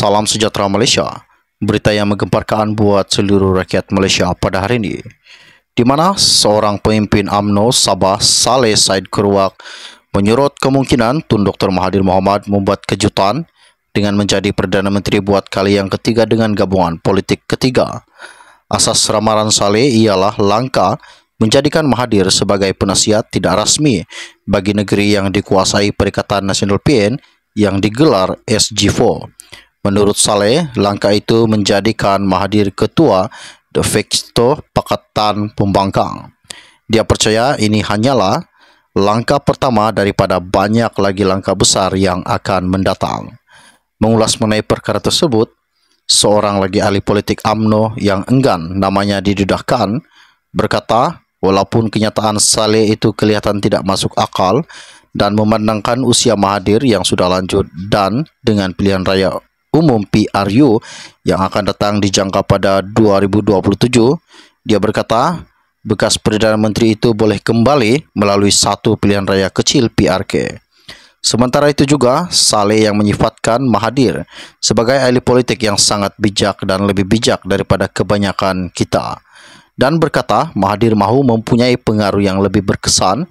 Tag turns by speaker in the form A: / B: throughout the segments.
A: Salam sejahtera Malaysia. Berita yang menggemparkan buat seluruh rakyat Malaysia pada hari ini. Di mana seorang pemimpin AMNO Sabah Saleh Said Keruak menyorot kemungkinan Tun Dr. Mahathir Mohamad membuat kejutan dengan menjadi Perdana Menteri buat kali yang ketiga dengan gabungan politik ketiga. Asas ramaran Saleh ialah langkah menjadikan Mahathir sebagai penasihat tidak rasmi bagi negeri yang dikuasai Perikatan Nasional PN yang digelar SG4. Menurut Saleh, langkah itu menjadikan Mahathir ketua The Facto Pakatan Pembangkang. Dia percaya ini hanyalah langkah pertama daripada banyak lagi langkah besar yang akan mendatang. Mengulas mengenai perkara tersebut, seorang lagi ahli politik AMNO yang enggan namanya didudahkan berkata, walaupun kenyataan Saleh itu kelihatan tidak masuk akal dan memandangkan usia Mahathir yang sudah lanjut dan dengan pilihan raya Umum PRU yang akan datang dijangka pada 2027, dia berkata, bekas Perdana Menteri itu boleh kembali melalui satu pilihan raya kecil PRK. Sementara itu juga, Saleh yang menyifatkan Mahathir sebagai ahli politik yang sangat bijak dan lebih bijak daripada kebanyakan kita. Dan berkata, Mahathir mahu mempunyai pengaruh yang lebih berkesan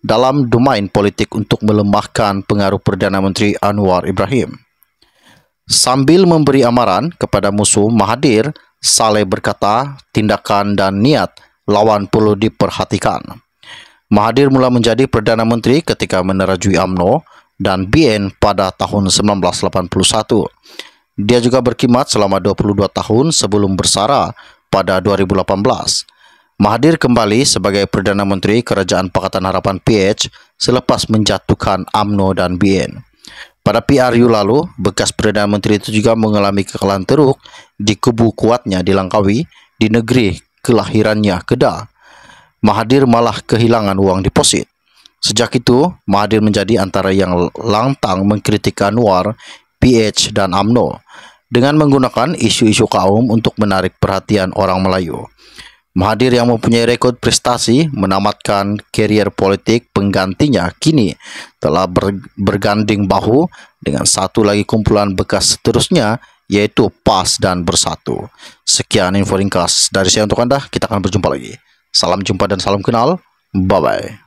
A: dalam domain politik untuk melemahkan pengaruh Perdana Menteri Anwar Ibrahim. Sambil memberi amaran kepada musuh Mahadir Saleh berkata, tindakan dan niat lawan perlu diperhatikan. Mahadir mula menjadi Perdana Menteri ketika menerajui AMNO dan BN pada tahun 1981. Dia juga berkhidmat selama 22 tahun sebelum bersara pada 2018. Mahadir kembali sebagai Perdana Menteri Kerajaan Pakatan Harapan PH selepas menjatuhkan AMNO dan BN. Pada PRU lalu, bekas Perdana Menteri itu juga mengalami kekalahan teruk di kubu kuatnya di Langkawi, di negeri kelahirannya Kedah. Mahathir malah kehilangan uang deposit. Sejak itu, Mahathir menjadi antara yang lantang mengkritik Anwar, PH, dan AMNO dengan menggunakan isu-isu kaum untuk menarik perhatian orang Melayu. Mahathir yang mempunyai rekod prestasi menamatkan karier politik penggantinya kini telah ber, berganding bahu dengan satu lagi kumpulan bekas seterusnya yaitu PAS dan Bersatu. Sekian info ringkas dari saya untuk Anda, kita akan berjumpa lagi. Salam jumpa dan salam kenal. Bye-bye.